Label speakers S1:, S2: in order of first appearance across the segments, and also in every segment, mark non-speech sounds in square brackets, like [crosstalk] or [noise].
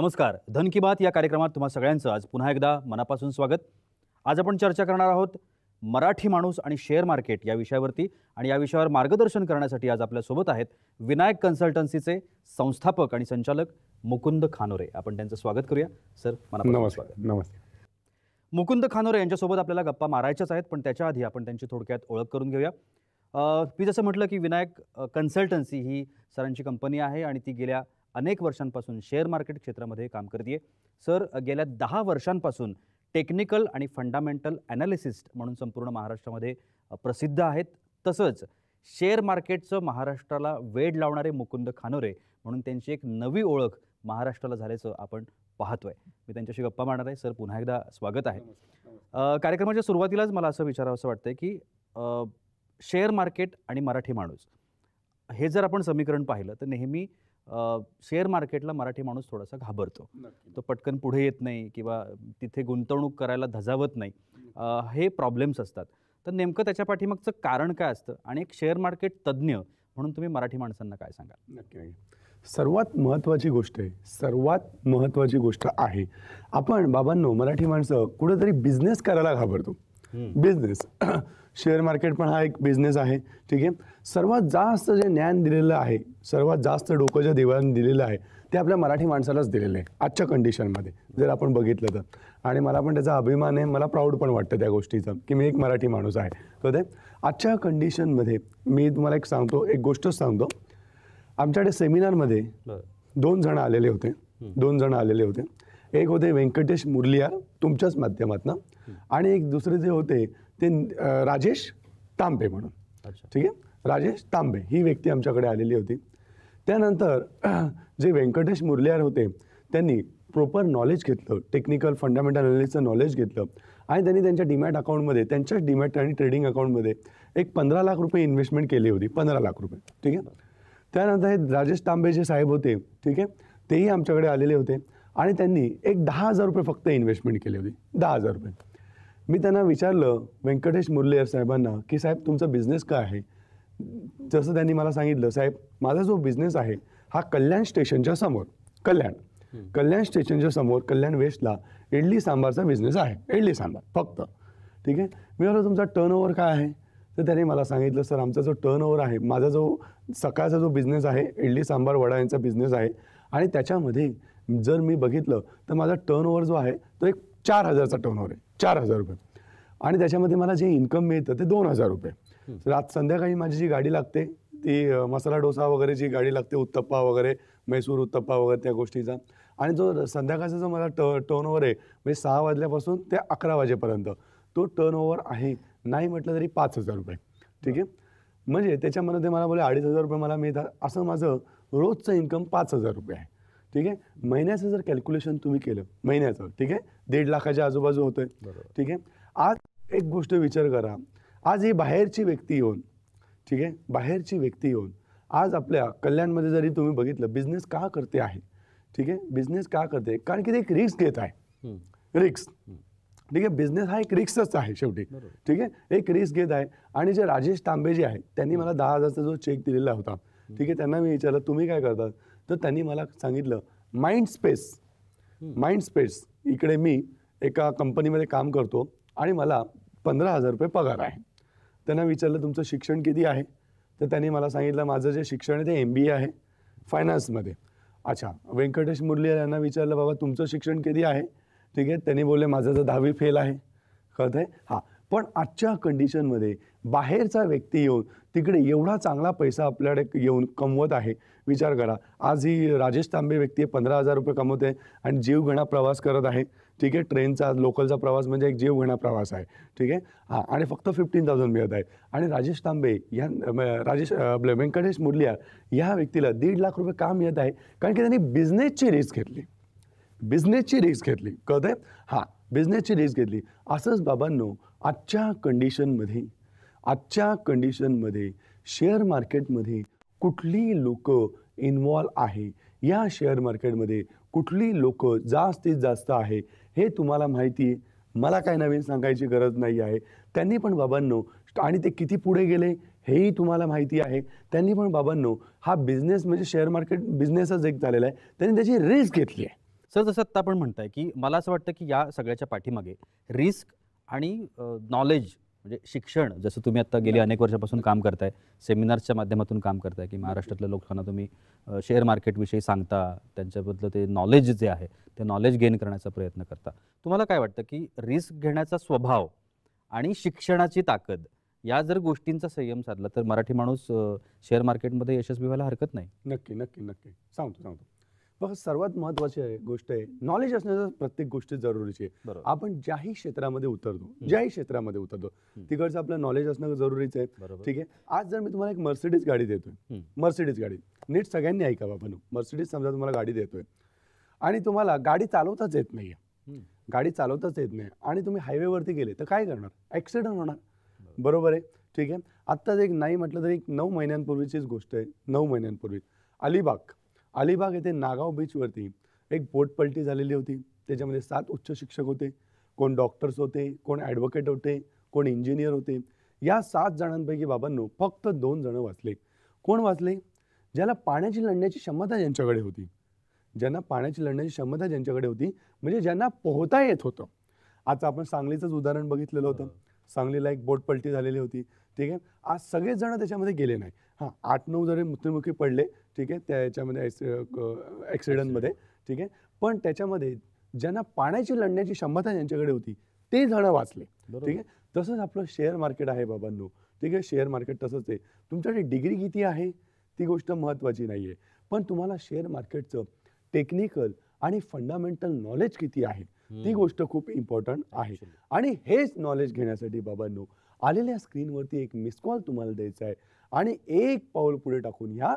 S1: नमस्कार धन की बात या कार्यक्रमात तुम्हा सगळ्यांचं आज पुन्हा एकदा मनापासून स्वागत आज आपण चर्चा करणार आहोत मराठी माणूस आणि शेअर मार्केट या विषयावरती आणि या विषयावर मार्गदर्शन करण्यासाठी आज आपल्यासोबत आहेत विनायक कन्सल्टन्सीचे संस्थापक आणि संचालक मुकुंद खानोरे आपण त्यांचं स्वागत करूया सर नमस्कार नमस्कार मुकुंद खानोरे यांच्यासोबत आपल्याला गप्पा मारायच्याच आहेत पण त्याच्या आधी आपण त्यांची थोडक्यात ओळख करून घेऊया मी जसं म्हटलं की विनायक कन्सल्टन्सी ही सरांची कंपनी आहे आणि ती गेल्या अनेक वर्षांपासून शेअर मार्केट क्षेत्रामध्ये काम करते सर गेल्या दहा वर्षांपासून टेक्निकल आणि फंडामेंटल ॲनालिसिस्ट म्हणून संपूर्ण महाराष्ट्रामध्ये प्रसिद्ध आहेत तसंच शेअर मार्केटचं महाराष्ट्राला वेड लावणारे मुकुंद खानोरे म्हणून त्यांची एक नवी ओळख महाराष्ट्राला झाल्याचं आपण पाहतोय मी त्यांच्याशी गप्पा मारणार आहे सर पुन्हा एकदा स्वागत आहे कार्यक्रमाच्या सुरुवातीलाच मला असं विचारावं असं वाटतंय की शेअर मार्केट आणि मराठी माणूस हे जर आपण समीकरण पाहिलं तर नेहमी शेअर मार्केटला मराठी माणूस थोडासा घाबरतो तो पटकन पुढे येत नाही किंवा तिथे गुंतवणूक करायला धजावत नाही हे प्रॉब्लेम्स असतात तर नेमकं त्याच्या पाठीमागचं कारण काय असतं आणि एक शेअर मार्केट तज्ज्ञ म्हणून तुम्ही मराठी माणसांना काय सांगाल नक्की
S2: सर्वात महत्त्वाची गोष्ट आहे सर्वात महत्त्वाची गोष्ट आहे आपण बाबांनो मराठी माणसं कुठंतरी बिझनेस करायला घाबरतो बिझनेस शेअर मार्केट पण हा एक बिझनेस आहे ठीक आहे सर्वात जास्त जे ज्ञान दिलेलं आहे सर्वात जास्त डोकं ज्या देवाने दिलेलं आहे ते आपल्या मराठी माणसालाच दिलेलं आहे आजच्या कंडिशनमध्ये जर आपण बघितलं तर आणि मला पण त्याचा अभिमान आहे मला प्राऊड पण वाटतं त्या गोष्टीचं की मी एक मराठी माणूस आहे तर ते आजच्या कंडिशनमध्ये मी तुम्हाला एक सांगतो एक गोष्टच सांगतो आमच्याकडे सेमिनारमध्ये दोन जण आलेले होते दोन जण आलेले होते एक होते व्यंकटेश मुरलिया तुमच्याच माध्यमातनं आणि एक दुसरे जे होते ते राजेश तांबे म्हणून ठीक आहे राजेश तांबे ही व्यक्ती आमच्याकडे आलेली होती त्यानंतर [clears throat] जे व्यंकटेश मुरलियार होते त्यांनी प्रॉपर नॉलेज घेतलं टेक्निकल फंडामेंटल अनालिसचं नॉलेज घेतलं आणि त्यांनी त्यांच्या डिमॅट अकाउंटमध्ये त्यांच्याच डिमॅट आणि ट्रेडिंग अकाउंटमध्ये एक पंधरा लाख रुपये इन्व्हेस्टमेंट केली होती पंधरा लाख रुपये ठीक आहे त्यानंतर हे राजेश तांबे जे साहेब होते ठीक आहे तेही आमच्याकडे आलेले होते आणि त्यांनी एक दहा हजार रुपये फक्त इन्व्हेस्टमेंट केली होती दहा हजार रुपये मी त्यांना विचारलं व्यंकटेश मुरलेर साहेबांना की साहेब तुमचा बिझनेस काय आहे जसं त्यांनी मला सांगितलं साहेब माझा जो बिझनेस आहे हा कल्याण स्टेशनच्या समोर कल्याण कल्याण स्टेशनच्या समोर कल्याण वेस्टला इडली सांबारचा बिझनेस आहे इडली सांबार फक्त ठीक आहे मी म्हणलं तुमचा टर्न ओव्हर काय आहे तर त्यांनी मला सांगितलं सर आमचा जो टर्न ओव्हर आहे माझा जो सकाळचा जो बिझनेस आहे इडली सांबार वडा यांचा बिझनेस आहे आणि त्याच्यामध्ये जर मी बघितलं तर माझा टर्न ओव्हर जो आहे तो एक चार हजारचा टर्न ओव्हर आहे चार हजार रुपये आणि त्याच्यामध्ये मला जे इन्कम मिळतं ते दोन हजार रुपये रात संध्याकाळी माझी जी गाडी लागते ती मसाला डोसा वगैरे जी गाडी लागते उत्तप्पा वगैरे मैसूर उत्तप्पा वगैरे त्या गोष्टीचा आणि जो संध्याकाळचा जो मला ट टर्न ओव्हर आहे म्हणजे सहा वाजल्यापासून ते अकरा वाजेपर्यंत तो टर्न ओव्हर आहे नाही म्हटलं तरी पाच हजार रुपये ठीक आहे म्हणजे त्याच्यामध्ये मला बोले अडीच हजार रुपये मला मिळतात असं माझं रोजचं इन्कम पाच हजार रुपये आहे ठीक आहे महिन्याचं जर कॅल्क्युलेशन तुम्ही केलं महिन्याचं ठीक आहे दीड लाखाच्या आजूबाजू होतोय ठीक आहे आज एक गोष्ट विचार करा आज ही बाहेरची व्यक्ती येऊन ठीक आहे बाहेरची व्यक्ती येऊन आज आपल्या कल्याणमध्ये जरी तुम्ही बघितलं बिझनेस का करते आहे ठीक आहे बिझनेस का करते कारण की ते एक रिक्स घेत आहे रिक्स ठीक आहे बिझनेस हा एक रिक्सच आहे शेवटी ठीक आहे एक रिस्क घेत आहे आणि जे राजेश तांबे आहे आहेत त्यांनी मला दहा हजारचा जो चेक दिलेला होता ठीक आहे त्यांना मी विचारलं तुम्ही काय करतात तर त्यांनी मला सांगितलं माइंड स्पेस माइंड स्पेस इकडे मी एका कंपनीमध्ये काम करतो आणि मला पंधरा हजार रुपये पगार आहे त्यांना विचारलं तुमचं शिक्षण किती आहे तर त्यांनी मला सांगितलं माझं जे शिक्षण आहे ते एम बी ए आहे फायनान्समध्ये अच्छा व्यंकटेश मुरली यांना विचारलं बाबा तुमचं शिक्षण किती आहे ठीक आहे त्यांनी बोलले माझं जर दहावी फेल आहे कळत आहे हां पण आजच्या कंडिशनमध्ये बाहेरचा व्यक्ती येऊन तिकडे एवढा चांगला पैसा आपल्याकडे येऊन कमवत आहे विचार करा आज ही राजेश तांबे व्यक्ती पंधरा हजार रुपये कमवते आणि जीव घणा प्रवास करत आहे ठीक आहे ट्रेनचा लोकलचा प्रवास म्हणजे एक जीव घणा प्रवास आहे ठीक आहे हां आणि फक्त फिफ्टीन थाउजंड मिळत आहे आणि राजेश तांबे या राजेश व्यंकटेश मुरलिया या व्यक्तीला दीड लाख रुपये काम येत आहे कारण की त्यांनी बिझनेसची रिस्क घेतली बिझनेसची रिस्क घेतली कळत आहे हां बिझनेसची रिस्क घेतली असंच बाबांनो आजच्या कंडिशनमध्ये आजच्या कंडिशनमध्ये शेअर मार्केटमध्ये कुठली लोक इन्वॉल्व आहे या शेअर मार्केटमध्ये कुठली लोक जास्तीत जास्त आहे हे तुम्हाला माहिती मला काय नवीन सांगायची गरज नाही आहे त्यांनी पण बाबांनो आणि ते किती पुढे गेले हेही तुम्हाला माहिती आहे त्यांनी पण बाबांनो हा बिझनेस म्हणजे शेअर मार्केट बिझनेसच एक झालेला आहे त्यांनी त्याची रिस्क घेतली आहे
S1: सर जसं आत्ता आपण म्हणताय की मला असं वाटतं की या सगळ्याच्या पाठीमागे रिस्क आणि नॉलेज म्हणजे शिक्षण जसं तुम्ही आता गेली अनेक वर्षापासून काम करताय सेमिनारच्या माध्यमातून काम करताय की महाराष्ट्रातल्या लोकांना तुम्ही शेअर मार्केटविषयी सांगता त्यांच्याबद्दल ते नॉलेज जे आहे ते नॉलेज गेन करण्याचा प्रयत्न करता तुम्हाला काय वाटतं की रिस्क घेण्याचा स्वभाव आणि शिक्षणाची ताकद या जर गोष्टींचा संयम साधला तर मराठी माणूस शेअर मार्केटमध्ये यशस्वी व्हायला हरकत नाही नक्की नक्की नक्की सांगतो सांगतो
S2: बघ सर्वात महत्वाची गोष्ट आहे नॉलेज असण्याचं प्रत्येक गोष्ट जरुरीची आहे आपण ज्याही क्षेत्रामध्ये उतरतो ज्याही क्षेत्रामध्ये उतरतो तिकडचं आपलं नॉलेज असणं जरुरीच आहे ठीक आहे आज जर मी तुम्हाला एक मर्सिडीज गाडी देतोय मर्सिडीज गाडी नीट सगळ्यांनी ऐका बाबा मर्सिडीज समजा तुम्हाला गाडी देतोय आणि तुम्हाला गाडी चालवताच येत नाहीये गाडी चालवताच येत नाही आणि तुम्ही हायवेवरती गेले तर काय करणार ऍक्सिडेंट होणार बरोबर आहे ठीक आहे आत्ताच एक नाही म्हटलं तरी एक नऊ महिन्यांपूर्वीचीच गोष्ट आहे नऊ महिन्यांपूर्वी अलिबाग अलिबाग येथे नागाव बीचवरती एक बोटपलटी झालेली होती त्याच्यामध्ये सात उच्च शिक्षक होते कोण डॉक्टर्स होते कोण ॲडव्होकेट होते कोण इंजिनियर होते या सात जणांपैकी बाबांनो फक्त दोन जणं वाचले कोण वाचले ज्याला पाण्याची लढण्याची क्षमता ज्यांच्याकडे होती ज्यांना पाण्याची लढण्याची क्षमता ज्यांच्याकडे होती म्हणजे ज्यांना पोहता येत होतं आता आपण सांगलीचंच उदाहरण बघितलेलं होतं सांगलीला एक बोट पलटी झालेली होती ठीक आहे आज जण त्याच्यामध्ये गेले नाही हां आठ नऊ जण मृत्युमुखी पडले ठीक आहे त्याच्यामध्ये ॲक्सिडंटमध्ये ठीक आहे पण त्याच्यामध्ये ज्यांना पाण्याची लढण्याची क्षमता ज्यांच्याकडे होती ते जण वाचले ठीक आहे तसंच आपलं शेअर मार्केट आहे बाबांनो ठीक आहे शेअर मार्केट तसंच आहे तुमच्याकडे डिग्री किती आहे ती गोष्ट महत्त्वाची नाही आहे पण तुम्हाला शेअर मार्केटचं टेक्निकल आणि फंडामेंटल नॉलेज किती आहे ती गोष्ट खूप इम्पॉर्टंट आहे आणि हेच नॉलेज घेण्यासाठी बाबांनो आलेल्या स्क्रीनवरती एक मिस कॉल तुम्हाला द्यायचा आहे आणि एक पाऊल पुढे टाकून ह्या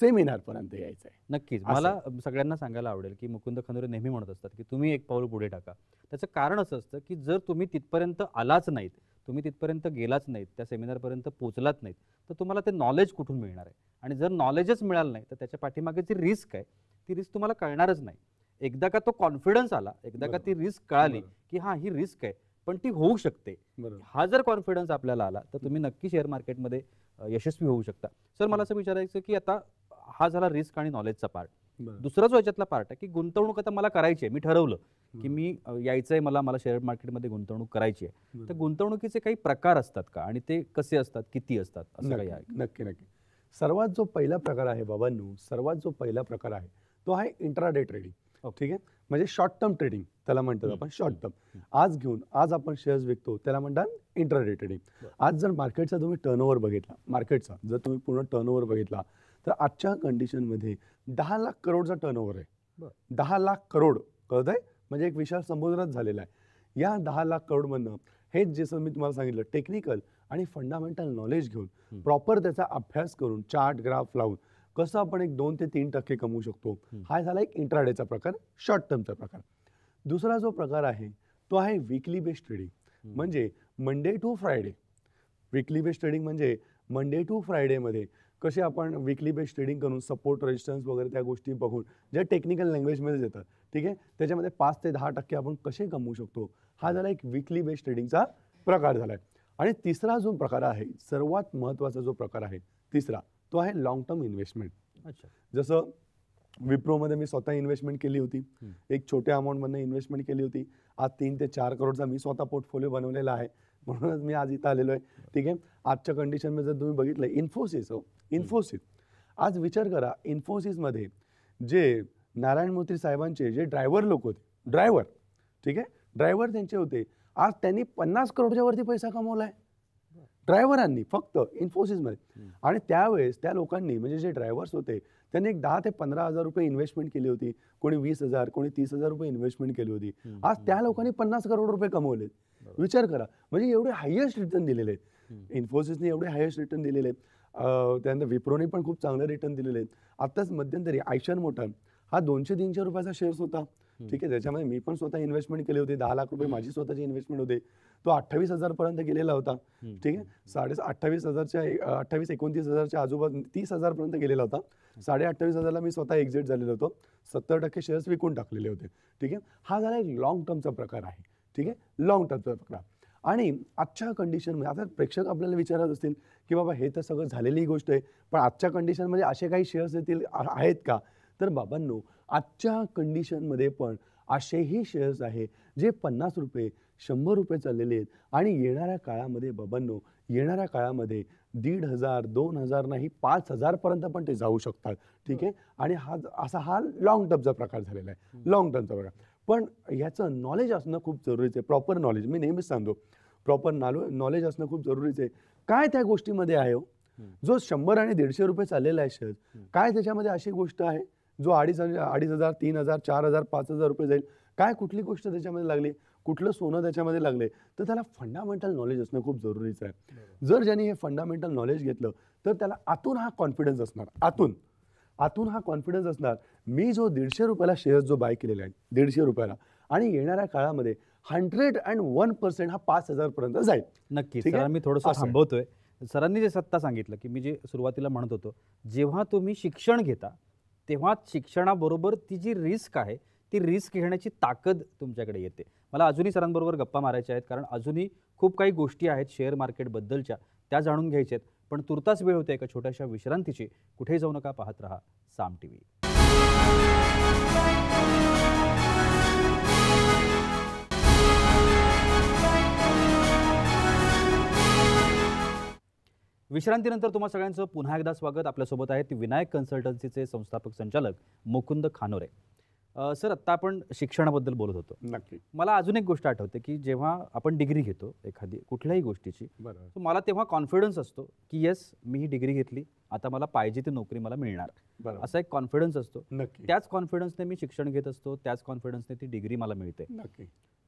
S1: सेमिनारपर्यंत यायचं आहे नक्कीच मला सगळ्यांना सांगायला आवडेल की मुकुंद खंदुरे नेहमी म्हणत असतात की तुम्ही एक पाऊल पुढे टाका त्याचं कारण असं असतं की जर तुम्ही तिथपर्यंत आलाच नाहीत तुम्ही तिथपर्यंत गेलाच नाहीत त्या सेमिनारपर्यंत पोचलाच नाहीत तर तुम्हाला ते नॉलेज कुठून मिळणार आहे आणि जर नॉलेजच मिळालं नाही तर त्याच्या पाठीमागे जी रिस्क आहे ती रिस्क तुम्हाला कळणारच नाही एकदा का तो कॉन्फिडन्स आला एकदा का ती रिस्क कळाली की हां ही रिस्क आहे पण ती होऊ शकते हा जर कॉन्फिडन्स आपल्याला आला तर तुम्ही नक्की शेअर मार्केटमध्ये यशस्वी होऊ शकता सर मला असं विचारायचं की आता हा झाला रिस्क आणि नॉलेजचा पार्ट दुसरा जो याच्यातला पार्ट आहे की गुंतवणूक आता मला करायची आहे मी ठरवलं की मी यायचंय मला मला शेअर मार्केटमध्ये गुंतवणूक करायची आहे तर गुंतवणुकीचे काही प्रकार असतात का आणि ते कसे असतात किती असतात असं काही आहे नक्की नक्की सर्वात जो पहिला प्रकार आहे
S2: बाबांनो सर्वात जो पहिला प्रकार आहे तो आहे इंट्राडे ट्रेडिंग ठीक आहे म्हणजे शॉर्ट टर्म ट्रेडिंग त्याला म्हणतात आपण शॉर्ट टर्म आज घेऊन आज आपण शेअर्स विकतो त्याला म्हणतात इंटरडे ट्रेडिंग आज जर मार्केटचा तुम्ही टर्नओव्हर बघितला मार्केटचा जर तुम्ही पूर्ण टर्नओव्हर बघितला तर आजच्या कंडिशनमध्ये दहा लाख करोडचा टर्नओव्हर आहे दहा लाख करोड कळत आहे म्हणजे एक विशाल समुद्रात झालेला आहे या दहा लाख करोडमधनं हेच जसं मी तुम्हाला सांगितलं टेक्निकल आणि फंडामेंटल नॉलेज घेऊन प्रॉपर त्याचा अभ्यास करून चार्ट ग्राफ लावून कसं आपण एक दोन ते तीन टक्के कमवू शकतो हा झाला एक इंट्राडेचा प्रकार शॉर्ट टर्मचा प्रकार दुसरा जो प्रकार आहे तो आहे वीकली बेस्ड ट्रेडिंग म्हणजे Monday to Friday weekly based trading म्हणजे मंडे टू फ्रायडेमध्ये कसे आपण वीकली बेस्ड ट्रेडिंग करून सपोर्ट रेजिस्टन्स वगैरे त्या गोष्टी बघून ज्या टेक्निकल लँग्वेजमध्ये येतात ठीक आहे त्याच्यामध्ये पाच ते दहा टक्के आपण कसे कमवू शकतो हा झाला एक वीकली बेस्ड ट्रेडिंगचा प्रकार झाला आहे आणि तिसरा जो प्रकार आहे सर्वात महत्त्वाचा जो प्रकार आहे तिसरा तो आहे लॉंग टर्म इन्व्हेस्टमेंट जसं विप्रोमध्ये मी स्वतः इन्व्हेस्टमेंट केली होती एक छोट्या अमाऊंटमधनं इन्व्हेस्टमेंट केली होती आज तीन ते चार करोडचा मी स्वतः पोर्टफोलिओ बनवलेला आहे म्हणूनच मी आज इथं आलेलो आहे ठीक आहे आजच्या कंडिशनमध्ये जर तुम्ही बघितलं इन्फोसिस हो इन्फोसिस आज विचार करा इन्फोसिसमध्ये जे नारायण मूर्ती साहेबांचे जे ड्रायव्हर लोक होते ड्रायव्हर ठीक आहे ड्रायव्हर त्यांचे होते आज त्यांनी पन्नास करोडच्या वरती पैसा कमवला आहे ड्रायव्हरांनी फक्त इन्फोसिसमध्ये आणि त्यावेळेस त्या लोकांनी म्हणजे जे ड्रायव्हर्स होते त्यांनी एक दहा ते पंधरा हजार रुपये इन्व्हेस्टमेंट केली होती कोणी वीस हजार कोणी तीस हजार रुपये इन्व्हेस्टमेंट केली होती आज त्या लोकांनी पन्नास करोड रुपये कमवले विचार करा म्हणजे एवढे हायेस्ट रिटर्न दिलेले आहेत इन्फोसिसने एवढे हायेस्ट रिटर्न दिलेले आहेत त्यानंतर विप्रोने पण खूप चांगले रिटर्न दिलेले आहेत आत्ताच मध्यंतरी आयशन मोटार हा दोनशे तीनशे रुपयाचा शेअर्स होता ठीक आहे त्याच्यामध्ये मी पण स्वतः इन्व्हेस्टमेंट केली होती दहा लाख रुपये माझी स्वतःची इन्व्हेस्टमेंट होते तो अठ्ठावीस हजार पर्यंत गेलेला होता ठीक आहे साडे अठ्ठावीस हजारच्या अठ्ठावीस एकोणतीस हजारच्या आजूबाजू तीस हजार पर्यंत गेलेला होता साडे अठ्ठावीस हजारला मी स्वतः एक्झिट झालेलो होतो सत्तर टक्के शेअर्स विकून टाकलेले होते ठीक आहे हा झाला एक लॉंग टर्मचा प्रकार आहे ठीक आहे लॉंग टर्मचा प्रकार आणि आजच्या कंडिशनमध्ये आता प्रेक्षक आपल्याला विचारत असतील की बाबा हे तर सगळं झालेली गोष्ट आहे पण आजच्या कंडिशनमध्ये असे काही शेअर्स येतील आहेत का तर बाबांनो आजच्या कंडिशनमध्ये पण असेही शेअर्स आहे जे पन्नास रुपये शंभर रुपये चाललेले आहेत आणि येणाऱ्या काळामध्ये बबांनो येणाऱ्या काळामध्ये दीड हजार दोन हजार नाही पाच हजारपर्यंत पण ते जाऊ शकतात ठीक आहे हो. आणि हा असा हा लाँग टर्मचा प्रकार झालेला आहे लाँग टर्मचा प्रकार पण याचं नॉलेज असणं खूप जरुरीचं आहे प्रॉपर नॉलेज मी नेहमीच सांगतो प्रॉपर नॉलो नॉलेज असणं खूप जरुरीच आहे काय त्या गोष्टीमध्ये आहे हो? जो शंभर आणि दीडशे रुपये चाललेला आहे शेअर काय त्याच्यामध्ये अशी गोष्ट आहे जो अडीच अडीच हजार तीन हजार चार हजार पाच हजार रुपये जाईल काय कुठली गोष्ट त्याच्यामध्ये लागली कुठलं सोनं त्याच्यामध्ये लागले तर त्याला फंडामेंटल नॉलेज असणं खूप जरुरीचं आहे जर ज्यांनी हे फंडामेंटल नॉलेज घेतलं तर त्याला आतून हा कॉन्फिडन्स असणार आतून आतून हा कॉन्फिडन्स असणार मी जो दीडशे रुपयाला शेअर्स जो बाय केलेला आहे दीडशे रुपयाला आणि
S1: येणाऱ्या काळामध्ये हंड्रेड अँड वन पर्सेंट हा पाच पर्यंत जाईल नक्कीच मी थोडस थांबवतोय सरांनी जे सत्ता सांगितलं की मी जे सुरुवातीला म्हणत होतो जेव्हा तुम्ही शिक्षण घेता तेव्हा शिक्षणाबरोबर ती जी रिस्क आहे ती रिस्क घेण्याची ताकद तुमच्याकडे येते मला अजूनही सरांबरोबर गप्पा मारायच्या आहेत कारण अजूनही खूप काही गोष्टी आहेत शेअर मार्केटबद्दलच्या त्या जाणून घ्यायच्या आहेत पण तुर्तास वेळ होते एका छोट्याशा विश्रांतीची कुठे जाऊ नका पाहत रहा साम टी व्ही विश्रांतीनंतर तुम्हाला सगळ्यांचं पुन्हा एकदा स्वागत आपल्यासोबत आहेत विनायक कन्सल्टन्सीचे संस्थापक संचालक मुकुंद खानोरे सर आता आपण शिक्षणाबद्दल बोलत होतो नक्की मला अजून एक गोष्ट आठवते की जेव्हा आपण डिग्री घेतो एखादी कुठल्याही गोष्टीची मला तेव्हा कॉन्फिडन्स असतो की येस मी ही डिग्री घेतली आता मला पाहिजे ती नोकरी मला मिळणार असा एक कॉन्फिडन्स असतो त्याच कॉन्फिडन्सने मी शिक्षण घेत असतो त्याच कॉन्फिडन्सने ती डिग्री मला मिळते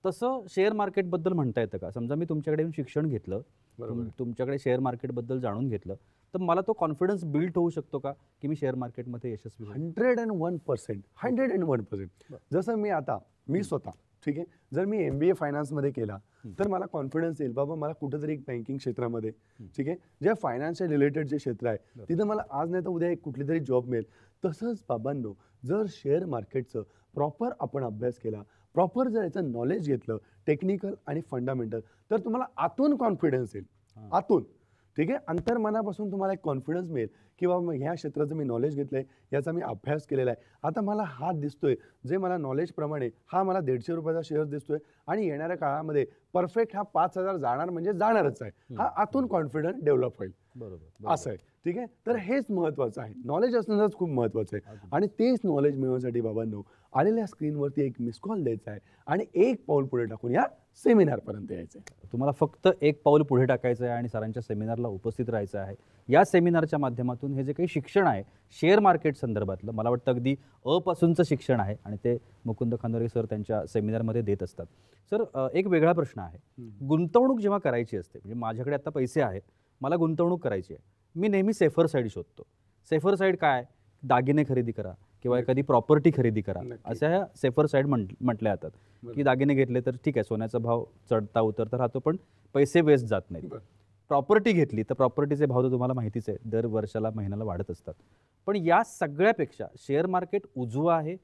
S1: तसं शेअर मार्केटबद्दल म्हणता येतं का समजा मी तुमच्याकडे येऊन शिक्षण घेतलं तुमच्याकडे शेअर मार्केटबद्दल जाणून घेतलं तर मला तो कॉन्फिडन्स बिल्ड होऊ शकतो का की मी शेअर मार्केटमध्ये यशस्वी हंड्रेड अँड वन पर्सेंट हो. हंड्रेड अँड वन पर्सेंट जसं मी आता मी स्वतः
S2: ठीक आहे जर मी एम बी ए फायनान्समध्ये केला तर मला कॉन्फिडन्स येईल बाबा मला कुठंतरी एक बँकिंग क्षेत्रामध्ये ठीक आहे ज्या फायनान्शियल रिलेटेड जे क्षेत्र आहे तिथं मला आज नाही तर उद्या एक कुठली तरी जॉब मिळेल तसंच बाबांनो जर शेअर मार्केटचं प्रॉपर आपण अभ्यास केला प्रॉपर जर याचं नॉलेज घेतलं टेक्निकल आणि फंडामेंटल तर तुम्हाला आतून कॉन्फिडन्स येईल आतून ठीक आहे अंतर्मनापासून तुम्हाला एक कॉन्फिडन्स मिळेल की बाबा ह्या क्षेत्राचं मी नॉलेज घेतलं आहे याचा मी अभ्यास केलेला आहे आता मला हा दिसतोय जे मला नॉलेजप्रमाणे हा मला दीडशे रुपयाचा शेअर दिसतोय आणि येणाऱ्या काळामध्ये परफेक्ट हा पाच हजार जाणार म्हणजे जाणारच आहे हा आतून कॉन्फिडन्स डेव्हलप होईल बरोबर असं आहे ठीक आहे तर हेच महत्वाचं आहे नॉलेज असणंच खूप महत्त्वाचं आहे आणि तेच नॉलेज मिळवण्यासाठी बाबांनो आलेल्या स्क्रीनवरती एक मिस कॉल द्यायचा आहे आणि
S1: एक पाऊल पुढे टाकून या सेमिनारपर्यंत यायचं आहे तुम्हाला फक्त एक पाऊल पुढे टाकायचं आहे आणि सरांच्या सेमिनारला उपस्थित राहायचं आहे या सेमिनारच्या माध्यमातून हे जे काही शिक्षण आहे शेअर मार्केट संदर्भातलं मला वाटतं अगदी अपासूनचं शिक्षण आहे आणि ते मुकुंद खांदोरे सर त्यांच्या सेमिनारमध्ये देत असतात सर एक वेगळा प्रश्न आहे गुंतवणूक जेव्हा करायची असते म्हणजे माझ्याकडे आता पैसे आहेत मला गुंतवणूक करायची आहे मी नेहमी सेफर साईड शोधतो सेफर साईड काय दागिने खरेदी करा किंवा एखादी प्रॉपर्टी खरेदी करा अशा ह्या सेफर साईड म्हटल्या जातात की दागिने घेतले तर ठीक आहे सोन्याचा भाव चढता उतरता राहतो पण पैसे वेस्ट जात नाहीत प्रॉपर्टी घेतली तर प्रॉपर्टीचे भाव तर तुम्हाला माहितीच आहे दर वर्षाला महिन्याला वाढत असतात पण या सगळ्यापेक्षा शेअर मार्केट उजवं आहे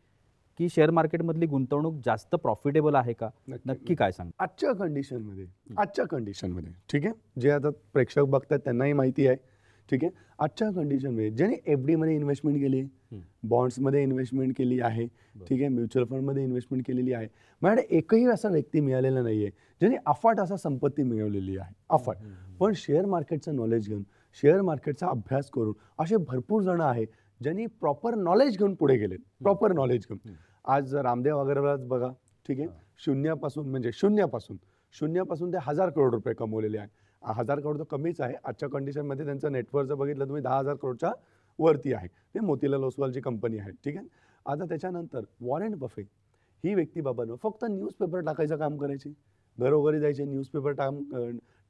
S1: की शेअर मार्केटमधली गुंतवणूक जास्त प्रॉफिटेबल आहे का नक्की काय सांग
S2: आजच्या कंडिशनमध्ये आजच्या कंडिशनमध्ये ठीक आहे जे आता प्रेक्षक बघतात त्यांनाही माहिती आहे ठीक आहे आजच्या कंडिशनमध्ये ज्याने एफ मध्ये इन्व्हेस्टमेंट केली बॉन्ड्समध्ये इन्व्हेस्टमेंट केली आहे ठीक आहे म्युच्युअल फंडमध्ये इन्व्हेस्टमेंट केलेली आहे माझ्याकडे एकही असा व्यक्ती मिळालेला नाही आहे ज्याने अफाट असा संपत्ती मिळवलेली आहे अफाट पण शेअर मार्केटचं नॉलेज घेऊन शेअर मार्केटचा अभ्यास करून असे भरपूर जण आहे ज्यांनी प्रॉपर नॉलेज घेऊन पुढे गेले प्रॉपर नॉलेज घेऊन आज रामदेव अगरवालच बघा ठीक आहे शून्यापासून म्हणजे शून्यापासून शून्यापासून ते हजार करोड रुपये कमवलेले आहेत हजार करोड तर कमीच आहे आजच्या कंडिशनमध्ये त्यांचं नेटवर्क जर बघितलं तुम्ही दहा हजार करोडच्या वरती आहे ते मोतीलाल ओसवालची कंपनी आहे ठीक आहे आता त्याच्यानंतर वॉरेंट बफे ही व्यक्ती बाबांनो फक्त न्यूजपेपर टाकायचं काम करायची घरोघरी जायचे न्यूजपेपर टाक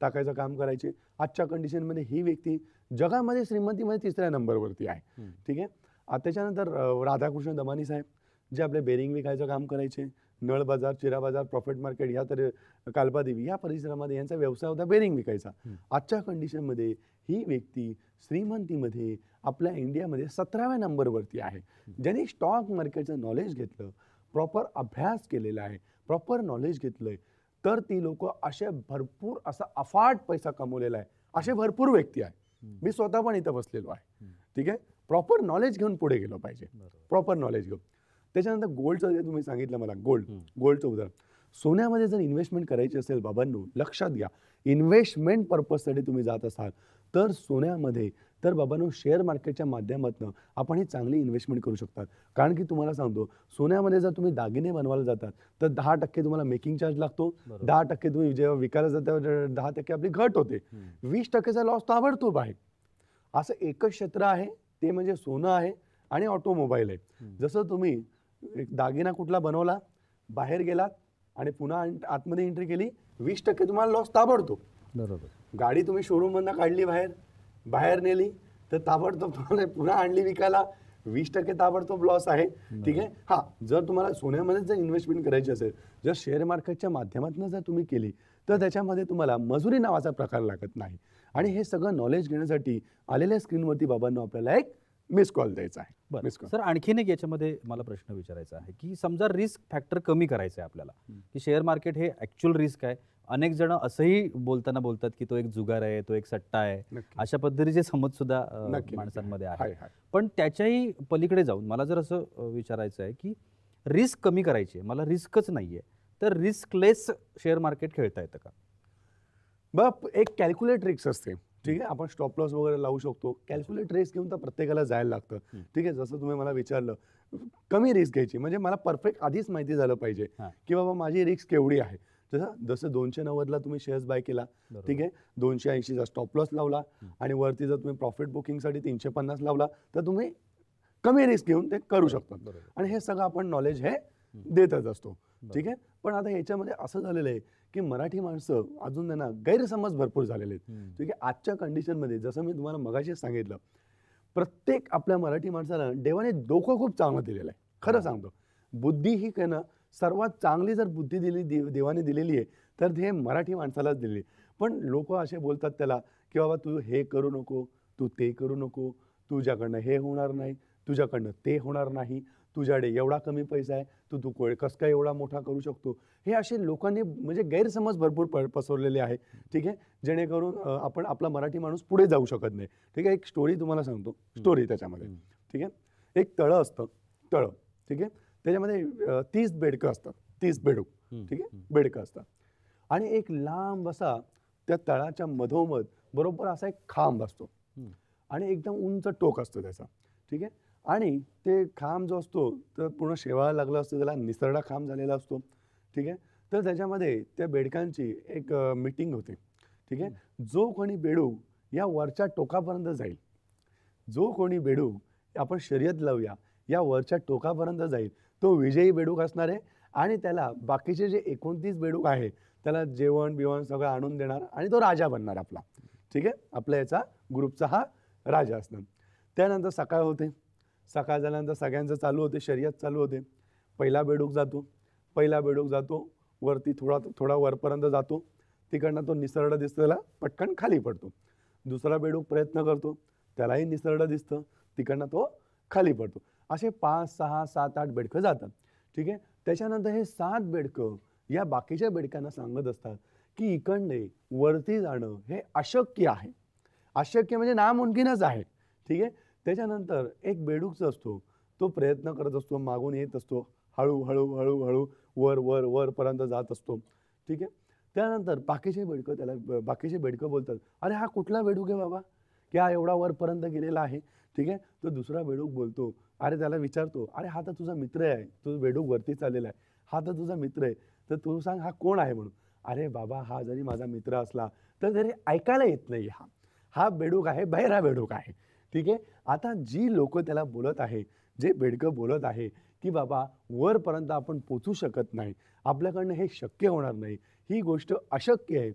S2: टाकायचं काम करायचे आजच्या कंडिशनमध्ये ही व्यक्ती जगामध्ये श्रीमंतीमध्ये तिसऱ्या नंबरवरती आहे ठीक आहे त्याच्यानंतर राधाकृष्ण दमानी साहेब जे आपले बेरिंग विकायचं काम करायचे नळ बाजार चिरा बाजार प्रॉफिट मार्केट या तर कालबादेवी या परिसरामध्ये यांचा व्यवसाय होता बेरिंग विकायचा आजच्या कंडिशनमध्ये ही व्यक्ती श्रीमंतीमध्ये आपल्या इंडियामध्ये सतराव्या नंबरवरती आहे ज्यांनी स्टॉक मार्केटचं नॉलेज घेतलं प्रॉपर अभ्यास केलेला आहे प्रॉपर नॉलेज घेतलं तर ती लोक असे भरपूर असा अफाट पैसा कमवलेला आहे असे भरपूर व्यक्ती आहे मी स्वतः पण इथं बसलेलो आहे ठीक आहे प्रॉपर नॉलेज घेऊन पुढे गेलो पाहिजे प्रॉपर नॉलेज घेऊन त्याच्यानंतर गोल्डचं जे तुम्ही सांगितलं मला गोल्ड गोल्डचं उदाहरण सोन्यामध्ये जर इन्व्हेस्टमेंट करायची असेल बाबांनो लक्षात घ्या इन्व्हेस्टमेंट पर्पजसाठी तुम्ही जात असाल तर सोन्यामध्ये तर बाबांनो शेअर मार्केटच्या माध्यमातून आपण ही चांगली इन्व्हेस्टमेंट करू शकतात कारण की तुम्हाला सांगतो सोन्यामध्ये जर तुम्ही दागिने बनवायला जातात तर दहा टक्के तुम्हाला मेकिंग चार्ज लागतो दहा टक्के तुम्ही जेव्हा विकायला जाता दहा टक्के आपली घट होते वीस टक्केचा लॉस आवडतो आहे असं एकच क्षेत्र आहे ते म्हणजे सोनं आहे आणि ऑटोमोबाईल आहे जसं तुम्ही एक दागिना कुठला बनवला बाहेर गेलात आणि पुन्हा आतमध्ये एंट्री केली वीस टक्के तुम्हाला लॉस ताबडतो
S1: बरोबर
S2: गाडी तुम्ही शोरूममधनं काढली बाहेर बाहेर नेली तर ताबडतोब तुम्हाला पुन्हा आणली विकायला वीस टक्के ताबडतोब लॉस आहे ठीक आहे हा जर तुम्हाला सोन्यामध्ये जर इन्व्हेस्टमेंट करायची असेल जर शेअर मार्केटच्या माध्यमातून जर तुम्ही केली तर त्याच्यामध्ये तुम्हाला मजुरी नावाचा प्रकार लागत नाही आणि हे सगळं नॉलेज घेण्यासाठी आलेल्या स्क्रीनवरती बाबांना आपल्याला एक मिस कॉल द्यायचा आहे सर
S1: आणखीन एक याच्यामध्ये मला प्रश्न विचारायचा आहे की समजा रिस्क फॅक्टर कमी करायचा आहे आपल्याला की शेअर मार्केट हे ऍक्च्युअल रिस्क आहे अनेक जण असंही बोलताना बोलतात की तो एक जुगार आहे तो एक सट्टा आहे अशा पद्धतीचे समज सुद्धा माणसांमध्ये आहे पण त्याच्याही पलीकडे जाऊन मला जर असं विचारायचं आहे की रिस्क कमी करायची आहे मला रिस्कच नाही आहे तर रिस्कलेस शेअर मार्केट खेळता येतं का बघ एक कॅल्क्युलेट रिस्क असते
S2: ठीक आहे आपण स्टॉप लॉस वगैरे लावू शकतो कॅल्क्युलेट रिस्क घेऊन तर प्रत्येकाला जायला लागतं ठीक आहे जसं तुम्ही मला विचारलं कमी रिस्क घ्यायची म्हणजे मला परफेक्ट आधीच माहिती झालं पाहिजे की बाबा माझी रिस्क केवढी आहे जसं जसं दोनशे नव्वदला तुम्ही शेअर्स बाय केला ठीक आहे दोनशे ऐंशीचा स्टॉप लॉस लावला आणि वरती जर तुम्ही प्रॉफिट बुकिंगसाठी तीनशे पन्नास लावला तर तुम्ही कमी रिस्क घेऊन ते करू शकता आणि हे सगळं आपण नॉलेज हे देतच असतो ठीक आहे पण आता याच्यामध्ये असं झालेलं आहे की मराठी माणसं अजून त्यांना गैरसमज भरपूर झालेले आहेत की आजच्या कंडिशनमध्ये जसं मी तुम्हाला मगाशीच सांगितलं प्रत्येक आपल्या मराठी माणसाला देवाने डोकं खूप चांगलं दिलेलं आहे खरं सांगतो बुद्धी ही ना सर्वात चांगली जर बुद्धी दिली देवाने दिलेली आहे तर ते मराठी माणसालाच दिलेली पण लोक असे बोलतात त्याला की बाबा तू हे करू नको तू ते करू नको तुझ्याकडनं हे होणार नाही तुझ्याकडनं ते होणार नाही तुझ्याकडे एवढा कमी पैसा आहे तू तू कोळ कस काय एवढा मोठा करू शकतो हे असे लोकांनी म्हणजे गैरसमज भरपूर प पसरलेले आहे ठीक आहे जेणेकरून आपण आपला मराठी माणूस पुढे जाऊ शकत नाही ठीक आहे एक स्टोरी तुम्हाला सांगतो स्टोरी त्याच्यामध्ये ठीक आहे एक तळं असतं तळं ठीक आहे त्याच्यामध्ये तीस बेडकं असतात तीस बेडूक ठीक आहे बेडकं असतात आणि एक लांब असा त्या तळाच्या मधोमध बरोबर असा एक खांब असतो आणि एकदम उंच टोक असतो त्याचा ठीक आहे आणि ते खांब जो असतो तर पूर्ण शेवाळा लागला असतो त्याला निसरडा खांब झालेला असतो ठीक आहे तर त्याच्यामध्ये त्या बेडकांची एक मीटिंग होते ठीक आहे जो कोणी बेडू या वरच्या टोकापर्यंत जाईल जो कोणी बेडू आपण शर्यत लावूया या वरच्या टोकापर्यंत जाईल तो विजयी बेडूक असणार आहे आणि त्याला बाकीचे जे एकोणतीस बेडूक आहे त्याला जेवण बिवण सगळं आणून देणार आणि तो राजा बनणार आपला ठीक आहे आपला याचा ग्रुपचा हा राजा असणार त्यानंतर सकाळ होते सकाळ झाल्यानंतर सगळ्यांचं चालू होते शर्यत चालू होते पहिला बेडूक जातो पहिला बेडूक जातो वरती थोडा थोडा वरपर्यंत जातो तिकडनं तो निसरडा दिसलेला पटकन खाली पडतो दुसरा बेडूक प्रयत्न करतो त्यालाही निसरडं दिसतं तिकडनं तो खाली पडतो असे पाच सहा सात आठ बेडकं जातात ठीक आहे त्याच्यानंतर हे सात बेडकं या बाकीच्या बेडकांना सांगत असतात की इकडने वरती जाणं हे अशक्य आहे अशक्य म्हणजे नामुमकिनच आहे ठीक आहे त्याच्यानंतर एक बेडूकचा असतो तो प्रयत्न करत असतो मागून येत असतो हळूहळू हळूहळू वर वर वरपर्यंत जात असतो ठीक आहे त्यानंतर बाकीचे बेडकं त्याला बाकीचे बेडकं बोलतात अरे हा कुठला बेडूक आहे बाबा की हा एवढा वरपर्यंत गेलेला आहे ठीक आहे तो दुसरा बेडूक बोलतो अरे त्याला विचारतो अरे हा तर तुझा मित्र आहे तो बेडूक वरती चाललेला आहे हा तर तुझा मित्र आहे तर तू सांग हा कोण आहे म्हणून अरे बाबा हा जरी माझा मित्र असला तर जरी ऐकायला येत नाही हा हा बेडूक आहे बहिरा बेडूक आहे ठीक आहे आता जी लोक त्याला बोलत आहे जे बेडकं बोलत आहे की बाबा वरपर्यंत आपण पोचू शकत नाही आपल्याकडनं हे शक्य होणार नाही ही गोष्ट अशक्य आहे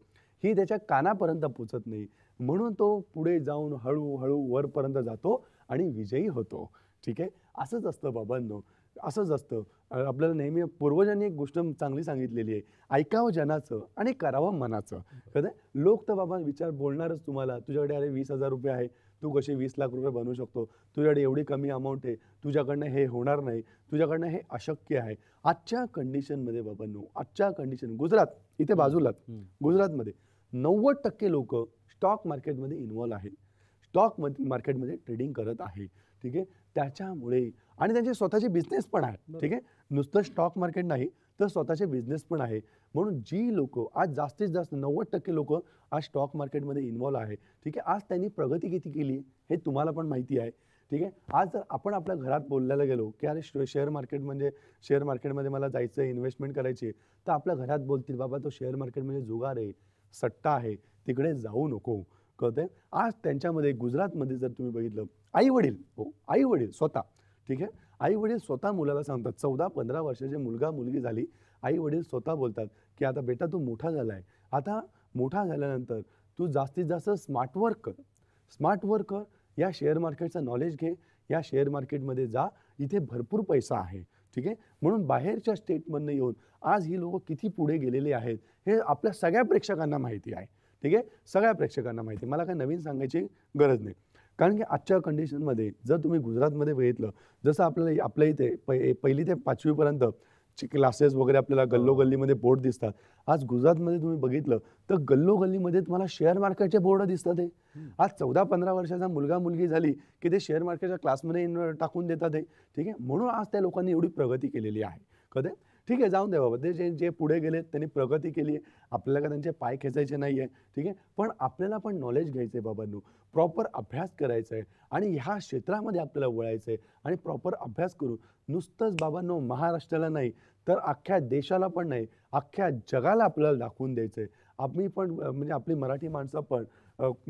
S2: ही त्याच्या कानापर्यंत पोचत नाही म्हणून तो पुढे जाऊन हळूहळू वरपर्यंत जातो आणि विजयी होतो ठीक आहे असंच असतं बाबांनो असंच असतं आपल्याला नेहमी पूर्वजांनी एक गोष्ट चांगली सांगितलेली आहे ऐकावं जनाचं आणि करावं मनाचं कदा लोक तर बाबा विचार बोलणारच तुम्हाला तुझ्याकडे अरे वीस हजार रुपये आहे तू कसे वीस लाख रुपये बनवू शकतो तुझ्याकडे एवढी कमी अमाऊंट आहे तुझ्याकडनं हे होणार नाही तुझ्याकडनं हे अशक्य आहे आजच्या कंडिशनमध्ये बाबांनो आजच्या कंडिशन गुजरात इथे बाजूलाच गुजरातमध्ये नव्वद टक्के लोक स्टॉक मार्केटमध्ये इन्वॉल्व आहे स्टॉक मार्केटमध्ये ट्रेडिंग करत आहे ठीक आहे त्याच्यामुळे आणि त्यांचे स्वतःचे बिझनेस पण आहे ठीक आहे नुसतं स्टॉक मार्केट नाही तर स्वतःचे बिझनेस पण आहे म्हणून जी लोक आज जास्तीत जास्त नव्वद टक्के लोक आज स्टॉक मार्केटमध्ये इन्व्हॉल्व आहे ठीक आहे आज त्यांनी प्रगती किती केली हे तुम्हाला पण माहिती आहे ठीक आहे आज जर आपण आपल्या घरात बोलल्याला गेलो की अरे शेअर मार्केट म्हणजे शेअर मार्केटमध्ये मला जायचं आहे इन्व्हेस्टमेंट करायची तर आपल्या घरात बोलतील बाबा तो शेअर मार्केट म्हणजे जुगार आहे सट्टा आहे तिकडे जाऊ नको कळतंय आज त्यांच्यामध्ये गुजरातमध्ये जर तुम्ही बघितलं आई वडील हो आई वडील स्वतः ठीक आहे आई वडील स्वतः मुलाला सांगतात चौदा पंधरा वर्षाचे मुलगा मुलगी झाली आई वडील स्वतः बोलतात की आता बेटा तू मोठा झाला आहे आता मोठा झाल्यानंतर तू जास्तीत जास्त स्मार्ट वर्क कर स्मार्ट वर्क कर या शेअर मार्केटचं नॉलेज घे या शेअर मार्केटमध्ये जा इथे भरपूर पैसा आहे ठीक आहे म्हणून बाहेरच्या स्टेटमधनं येऊन आज ही लोक किती पुढे गेलेले आहेत हे आपल्या सगळ्या प्रेक्षकांना माहिती आहे ठीक आहे सगळ्या प्रेक्षकांना माहिती मला काय नवीन सांगायची गरज नाही कारण की आजच्या कंडिशनमध्ये जर तुम्ही गुजरातमध्ये बघितलं जसं आपल्याला आपल्या इथे पहिली ते पाचवीपर्यंत क्लासेस वगैरे आपल्याला हो. गल्लीमध्ये बोर्ड दिसतात आज गुजरातमध्ये तुम्ही बघितलं तर गल्लोगल्लीमध्ये तुम्हाला शेअर मार्केटचे बोर्ड दिसतात आज चौदा पंधरा वर्षाचा मुलगा मुलगी झाली की ते शेअर मार्केटच्या क्लासमध्ये टाकून देतात हे ठीक आहे म्हणून आज त्या लोकांनी एवढी प्रगती केलेली आहे कधी ठीक आहे जाऊन द्या बाबा ते जे जे पुढे गेले त्यांनी प्रगती केली आहे आपल्याला का त्यांचे पाय खेचायचे नाही आहे ठीक आहे पण आपल्याला पण नॉलेज घ्यायचं आहे बाबांनो प्रॉपर अभ्यास करायचा आहे आणि ह्या क्षेत्रामध्ये आपल्याला वळायचं आहे आणि प्रॉपर अभ्यास करू नुसतंच बाबांनो महाराष्ट्राला नाही तर अख्ख्या देशाला पण नाही अख्ख्या जगाला आपल्याला दाखवून द्यायचं आहे आम्ही पण म्हणजे आपली मराठी माणसं पण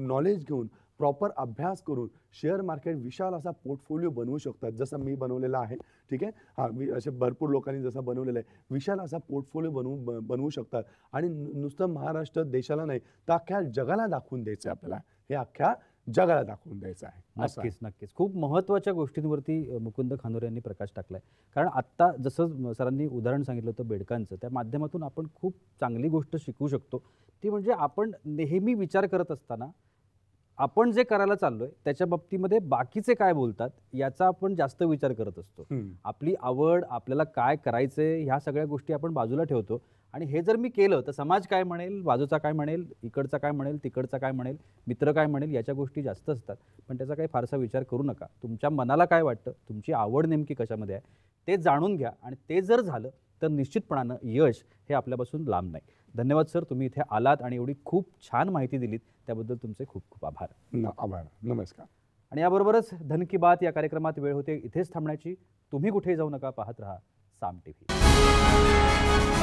S2: नॉलेज घेऊन प्रॉपर अभ्यास करून शेअर मार्केट विशाल असा पोर्टफोलिओ बनवू शकतात जसं मी बनवलेला आहे ठीक आहे हा मी असे भरपूर लोकांनी जसं बनवलेला आहे विशाल असा पोर्टफोलिओ बनवू बनवू शकतात आणि नुसतं महाराष्ट्र देशाला नाही तर अख्ख्या जगाला दाखवून द्यायचं आहे आपल्याला
S1: हे अख्ख्या जगाला दाखवून द्यायचं आहे नक्कीच नक्कीच खूप महत्त्वाच्या गोष्टींवरती मुकुंद खानोरे यांनी प्रकाश टाकलाय कारण आत्ता जसं सरांनी उदाहरण सांगितलं होतं बेडकांचं त्या माध्यमातून आपण खूप चांगली गोष्ट शिकू शकतो ती म्हणजे आपण नेहमी विचार करत असताना आपण जे करायला चाललोय त्याच्या बाबतीमध्ये बाकीचे काय बोलतात याचा आपण जास्त विचार करत असतो आपली आवड आपल्याला काय करायचंय ह्या सगळ्या गोष्टी आपण बाजूला ठेवतो आणि हे जर मी केलं तर समाज काय म्हणेल बाजूचा काय म्हणेल इकडचा काय म्हणेल तिकडचा काय म्हणेल मित्र काय म्हणेल याच्या गोष्टी जास्त असतात पण त्याचा काही फारसा विचार करू नका तुमच्या मनाला काय वाटतं तुमची आवड नेमकी कशामध्ये आहे ते जाणून घ्या आणि ते जर झालं तर निश्चितपणानं यश हे आपल्यापासून लांब नाही धन्यवाद सर तुम्ही इथे आलात आणि एवढी खूप छान माहिती दिलीत त्याबद्दल तुमचे खूप खूप आभार आभार नमस्कार आणि याबरोबरच धन की बात या कार्यक्रमात वेळ होते इथेच थांबण्याची तुम्ही कुठे जाऊ नका पाहत राहा साम टी व्ही